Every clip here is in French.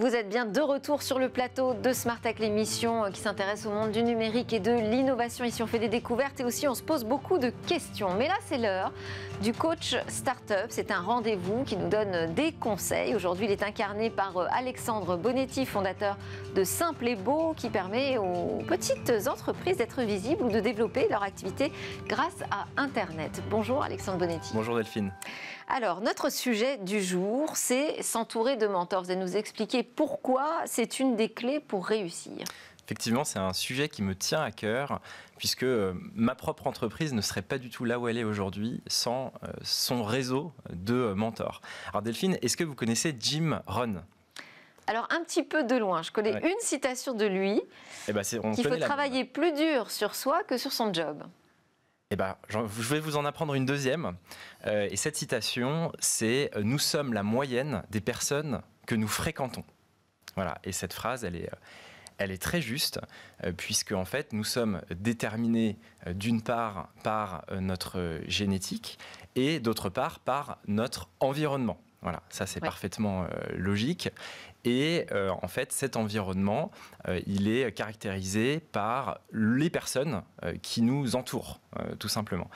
Vous êtes bien de retour sur le plateau de Smartac, l'émission qui s'intéresse au monde du numérique et de l'innovation. Ici, on fait des découvertes et aussi on se pose beaucoup de questions. Mais là, c'est l'heure du coach startup. C'est un rendez-vous qui nous donne des conseils. Aujourd'hui, il est incarné par euh, Alexandre Bonetti, fondateur de Simple et Beau, qui permet aux petites entreprises d'être visibles ou de développer leur activité grâce à Internet. Bonjour Alexandre Bonetti. Bonjour Delphine. Alors, notre sujet du jour, c'est s'entourer de mentors. Vous nous expliquer pourquoi c'est une des clés pour réussir Effectivement, c'est un sujet qui me tient à cœur, puisque euh, ma propre entreprise ne serait pas du tout là où elle est aujourd'hui sans euh, son réseau de euh, mentors. Alors Delphine, est-ce que vous connaissez Jim Rohn alors un petit peu de loin, je connais une citation de lui. Il eh ben, qu'il faut travailler plus dur sur soi que sur son job. Eh ben, je vais vous en apprendre une deuxième. et cette citation, c'est Nous sommes la moyenne des personnes que nous fréquentons. Voilà, et cette phrase, elle est, euh, très juste, euh, puisque en fait, nous sommes déterminés euh, d'une part par notre génétique et d'autre part par notre environnement. Voilà, ça c'est parfaitement logique. Et en fait, cet environnement, il est caractérisé par les personnes qui nous entourent, tout simplement.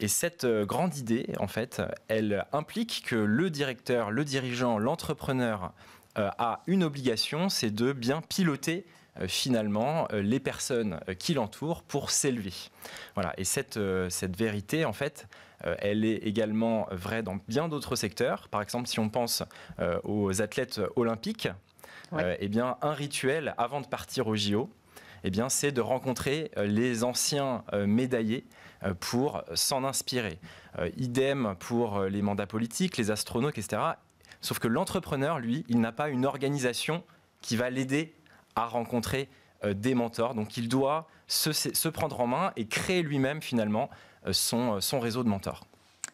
Et cette grande idée, en fait, elle implique que le directeur, le dirigeant, l'entrepreneur euh, a une obligation, c'est de bien piloter euh, finalement euh, les personnes qui l'entourent pour s'élever. Voilà. Et cette, cette vérité, en fait, elle est également vraie dans bien d'autres secteurs. Par exemple, si on pense aux athlètes olympiques, et eh bien, un rituel avant de partir au JO, eh bien, c'est de rencontrer les anciens médaillés pour s'en inspirer. Idem pour les mandats politiques, les astronautes, etc. Sauf que l'entrepreneur, lui, il n'a pas une organisation qui va l'aider à rencontrer euh, des mentors. Donc il doit se, prendre en main et créer lui-même finalement euh, euh, son, réseau de mentors.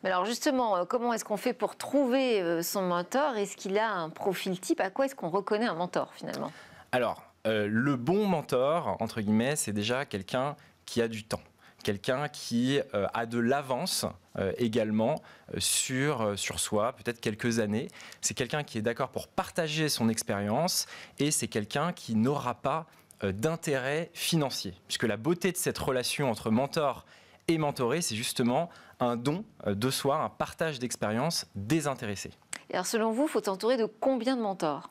alors justement, comment est-ce qu'on fait pour trouver son mentor Est-ce qu'il a un profil type À quoi est-ce qu'on reconnaît un mentor finalement Alors, le bon mentor, entre guillemets, c'est déjà quelqu'un qui a du temps quelqu'un qui euh, a de l'avance euh, également euh, sur, sur soi, peut-être quelques années. C'est quelqu'un qui est d'accord pour partager son expérience et c'est quelqu'un qui n'aura pas d'intérêt financier. Puisque la beauté de cette relation entre mentor et mentoré, c'est justement un don de soi, un partage d'expérience désintéressé. Et alors selon vous, faut s'entourer de combien de mentors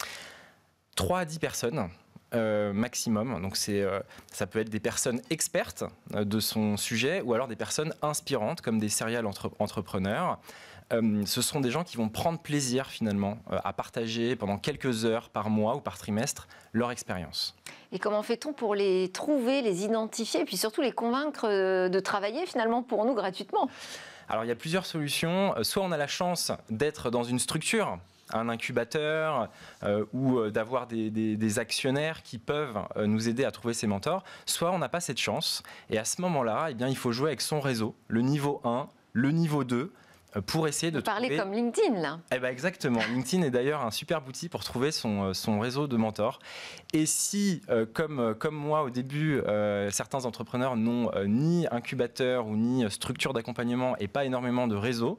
3 à 10 personnes. Euh, maximum. Donc c'est, euh, ça peut être des personnes expertes euh, de son sujet ou alors des personnes inspirantes comme des serial entrepreneurs. ce sont des gens qui vont prendre plaisir finalement à partager pendant quelques heures par mois ou par trimestre leur expérience. Et comment fait-on pour les trouver, les identifier et puis surtout les convaincre de travailler finalement pour nous gratuitement alors il y a plusieurs solutions. Soit on a la chance d'être dans une structure un incubateur euh, ou euh, d'avoir des, actionnaires qui peuvent euh, nous aider à trouver ces mentors, soit on n'a pas cette chance. Et à ce moment-là, eh bien, il faut jouer avec son réseau, le niveau 1, le niveau 2, euh, pour essayer de Vous parlez comme LinkedIn là. Eh ben exactement. LinkedIn est d'ailleurs un super outil pour trouver son, euh, son réseau de mentors. Et si, euh, comme, comme moi au début, certains entrepreneurs n'ont ni incubateur ou ni structure d'accompagnement et pas énormément de réseau,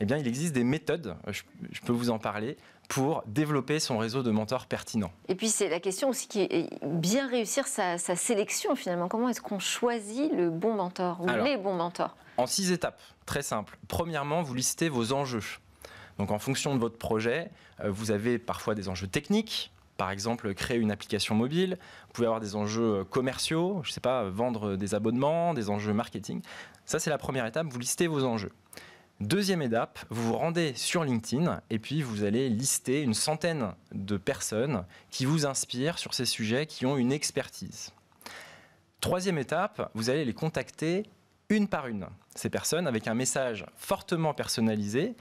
eh bien il existe des méthodes, je, peux vous en parler, pour développer son réseau de mentors pertinent Et puis c'est la question aussi qui est bien réussir sa, sélection finalement. Comment est-ce qu'on choisit le bon mentor ou les bons mentors en six étapes, très simples. Premièrement, vous listez vos enjeux. Donc en fonction de votre projet, euh, vous avez parfois des enjeux techniques, par exemple créer une application mobile, vous pouvez avoir des enjeux euh, commerciaux, je ne sais pas, vendre euh, des abonnements, des enjeux marketing. Ça, c'est la première étape, vous listez vos enjeux. Deuxième étape, vous vous rendez sur LinkedIn et puis vous allez lister une centaine de personnes qui vous inspirent sur ces sujets, qui ont une expertise. Troisième étape, vous allez les contacter une par une ces personnes avec un message fortement personnalisé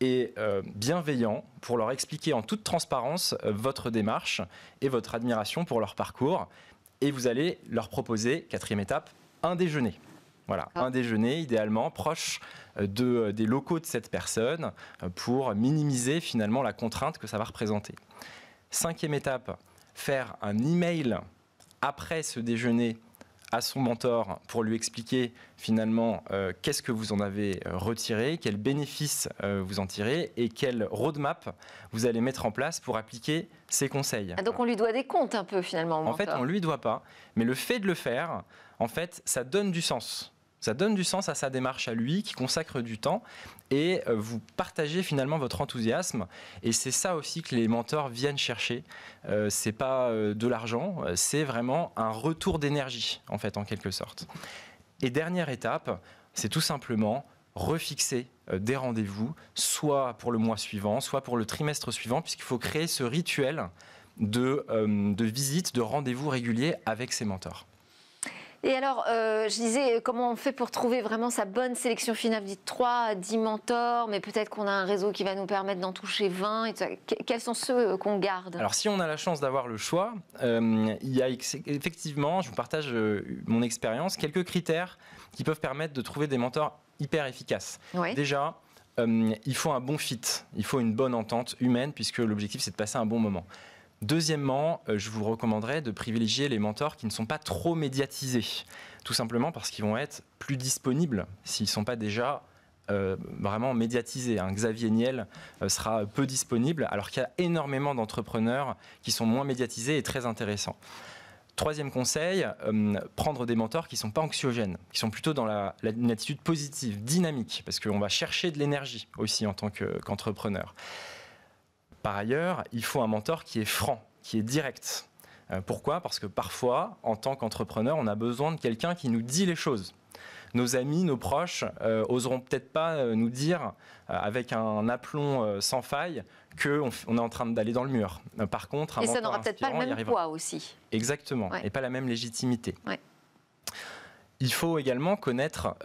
et euh, bienveillant pour leur expliquer en toute transparence euh, votre démarche et votre admiration pour leur parcours. Et vous allez leur proposer, quatrième étape, un déjeuner. Voilà, ah. un déjeuner idéalement proche euh, des locaux de cette personne pour minimiser finalement la contrainte que ça va représenter. Cinquième étape, faire un email après ce déjeuner à son mentor pour lui expliquer finalement euh, qu'est-ce que vous en avez euh, retiré, quels bénéfices euh, vous en tirez et quelle roadmap vous allez mettre en place pour appliquer ces conseils. Ah, donc on lui doit des comptes un peu finalement. en fait, on ne lui doit pas, mais le fait de le faire, en fait, ça donne du sens. Ça donne du sens à sa démarche à lui, qui consacre du temps, et euh, vous partagez finalement votre enthousiasme. Et c'est ça aussi que les mentors viennent chercher. Ce euh, c'est pas euh, de l'argent, c'est vraiment un retour d'énergie, en fait, en quelque sorte. Et dernière étape, c'est tout simplement refixer des rendez-vous, soit pour le mois suivant, soit pour le trimestre suivant, puisqu'il faut créer ce rituel de, de visite, de rendez-vous réguliers avec ses mentors. Et alors, euh, je disais, euh, comment on fait pour trouver vraiment sa bonne sélection finale de dites 3, 10 mentors, mais peut-être qu'on a un réseau qui va nous permettre d'en toucher 20. Et Quels sont ceux euh, qu'on garde Alors, si on a la chance d'avoir le choix, il y a effectivement, je vous partage mon expérience, quelques critères qui peuvent permettre de trouver des mentors hyper efficaces. Déjà, il faut un bon fit, il faut une bonne entente humaine, puisque l'objectif, c'est de passer un bon moment. Deuxièmement, euh, je vous recommanderais de privilégier les mentors qui ne sont pas trop médiatisés, tout simplement parce qu'ils vont être plus disponibles s'ils ne sont pas déjà euh, vraiment médiatisés. Un Xavier Niel euh, sera peu disponible, alors qu'il y a énormément d'entrepreneurs qui sont moins médiatisés et très intéressants. Troisième conseil, prendre des mentors qui ne sont pas anxiogènes, qui sont plutôt dans une attitude positive, dynamique, parce qu'on va chercher de l'énergie aussi en tant qu'entrepreneur. Par ailleurs, il faut un mentor qui est franc, qui est direct. Euh, pourquoi Parce que parfois, en tant qu'entrepreneur, on a besoin de quelqu'un qui nous dit les choses. Nos amis, nos proches euh, oseront peut-être pas euh, nous dire avec un aplomb sans faille qu'on est en train d'aller dans le mur. par contre, un et ça n'aura peut-être pas le même poids aussi. Exactement, et pas la même légitimité. Il faut également connaître,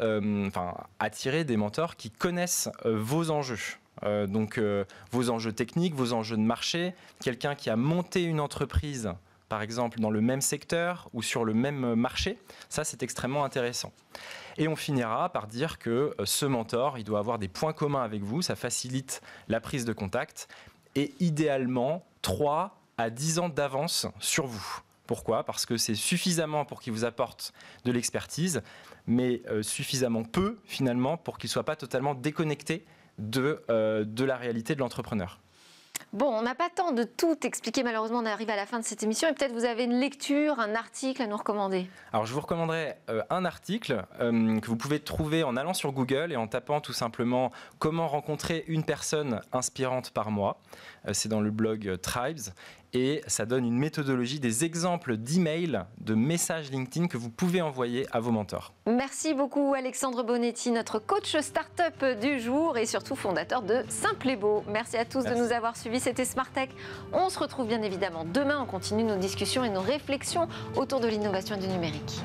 enfin, attirer des mentors qui connaissent vos enjeux. Euh, donc euh, vos enjeux techniques, vos enjeux de marché, quelqu'un qui a monté une entreprise, par exemple, dans le même secteur ou sur le même euh, marché, ça c'est extrêmement intéressant. Et on finira par dire que ce mentor, il doit avoir des points communs avec vous, ça facilite la prise de contact, et idéalement 3 à 10 ans d'avance sur vous. Pourquoi Parce que c'est suffisamment pour qu'il vous apporte de l'expertise, mais euh, suffisamment peu finalement pour qu'il ne soit pas totalement déconnecté de, euh, de la réalité de l'entrepreneur. Bon, on n'a pas temps de tout expliquer, malheureusement, on arrive à la fin de cette émission et peut-être vous avez une lecture, un article à nous recommander. Alors, je vous recommanderais euh, un article que vous pouvez trouver en allant sur Google et en tapant tout simplement Comment rencontrer une personne inspirante par mois. c'est dans le blog Tribes et ça donne une méthodologie, des exemples d'emails, de messages LinkedIn que vous pouvez envoyer à vos mentors. Merci beaucoup Alexandre Bonetti, notre coach startup du jour et surtout fondateur de Simple Beau. Merci à tous de nous avoir suivis, c'était Smartech. On se retrouve bien évidemment demain, on continue nos discussions et nos réflexions autour de l'innovation et du numérique.